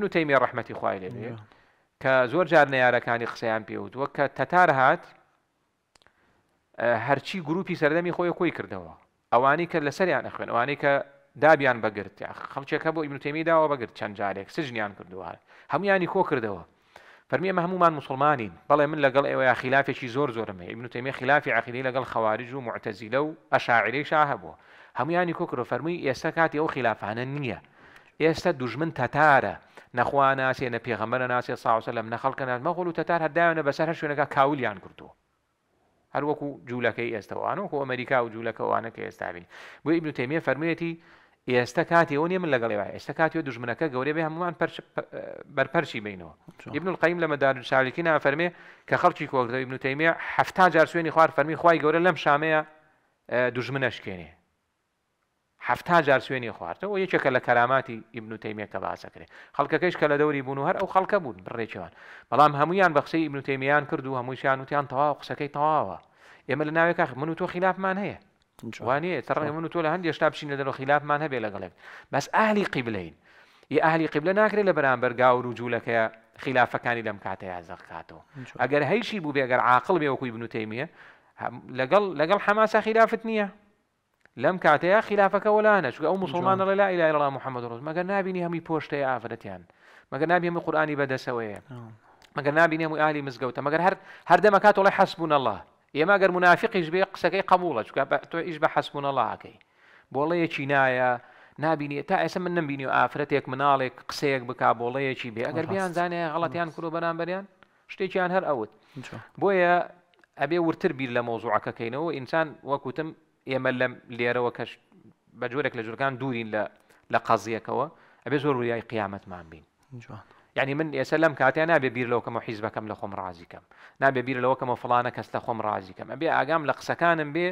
من و تەیمی ڕحمەتی خوای لێ کە زۆر جار نەیارەکانی قسەیان پێوتوە کە تەتار هات هەرچی گروپی سەردەمی خۆی خۆی کردەوە ئەوانی کە لەسەریان ئەخوێن ئەوانەی کە دابیان بەگرت خەڵچێکە بۆ ئیمنوتێمی داوە بەگرت چەند جارێک سژنیان کردووە هەمویانی کۆ کردەوە فەرمیێمە هەمومان مسلمانین بەڵێ من لەگەڵ ئێوە خلافێکی زۆر زۆرمە ئیمنوتێمی خلافی عقیلی لەگەڵ خەوارج و معتەزی لەو ئەشاعری شاه هەبوو هەمویانی کۆکرۆ فەرمووی ئێستا کاتی ئەو خلافانە نییە ئێستا دوژمن تەتارە نەخوا ناسێ نە پێغەمەرە ناسێ ساوسە لەم نەخەڵکە نامەغڵ و تەتار هەداونە بەسەر هەر شوێنەکە کاولیان کردووە هەروەکو جوولەکەی ئێستاوانەوەکو ئەمریکا و جوولەکەوانەکە ئێستاوی بۆ ئیبن تێمیە فەرمویەتی ئێستا کاتیەوە نیە من لەگەڵێ وای ئێستا کاتیەوە دژمنەکە گەورە بێ هەمووان بەرپەرشی بینەوە ئبن قیم لە مەدار شارێکی نافەرمێ کە خەڵکی کۆگرەوە ئبن تەیمێ هەفتا جار سوێنی خوار فەرمی خی گەورە لەم شامەیە دژمنە شکێنێ هەفتا جار سوێنی خواردەوە یەکێکە لە کەراماتی ابن و تەیمە کە باسەکرێ خەڵکەکەیش کە لە دەوری بوون و هەر ئەو خەڵکە بوون وان بەڵام هەمویان بەخسی ئیبن و تەیمیان کرد و هەمووشیان وتیان تەواو قسەکەی تەواوە ئێمە لە ناوێکە من و تۆ خلافمان هەیە وانەیە تەڕێ من و تۆ لە هەندێ شتا بچینە دەرەوە خلافمان هەبێ لەگەڵێک بەس ئالی قیبلین ی ئالی قیبلە ناکرێت لە بەرامبەر گاور و جوولەکە خلافەکانی لەم کاتە یازەقاتەوە ئەگەر هەیشی بوو بێگەر عاقل بێوەکوی بنوتەیمیە لەگەڵ لەگەڵ حەماسە خلافت نییە لم كعت يا خلافك ولا انا شو او مسلمان لا اله الا الله محمد رسول ما قال نابي نهمي بوشتي يا افدت يعني. ما قال نابي قراني بدا سوي نعم. ما قال نابي نهمي اهلي مزقوتا ما قال هر هر دم كات والله حسبنا الله يا ما قال منافق ايش بيقسى كي قبوله شو قال ايش بحسبنا الله كي والله يا شنايا نابيني تا اسم من نبيني وافرتك منالك قسيك بكا بولي شي بي اگر بيان زاني غلط يان كلو بنان بريان شتي كان هر اوت بويا ابي ورتر بي لموضوعك كينو انسان وكتم ئێمە لەم لێرەوە کەش بە جۆرێک لە جورگان دوورین لە لە قەزیەکەوە ئەبێ زۆر وریای قیامەتمان بین یعنی من ئێستا لەم کاتیان نابێ بیر لەوکەمە حیزبەکەم لە خۆم ڕازیکەم نابێ بیر لەوەکەمە فلانە کەس لە خۆم ڕازیکەم ئەبێ ئاگام لە قسەکانم بێ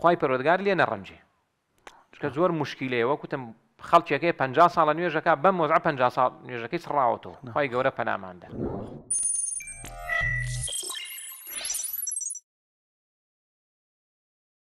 خی پەرۆدگار لێ نەڕەنجێ چکە زۆر مشکیلەیە وەکوتم خەڵکیەکەی 50 ساڵە نوێژەکە بەم مۆزع 50 ساڵ نوێژەکەی سڕاوەوە خی گەورە پەناماندا.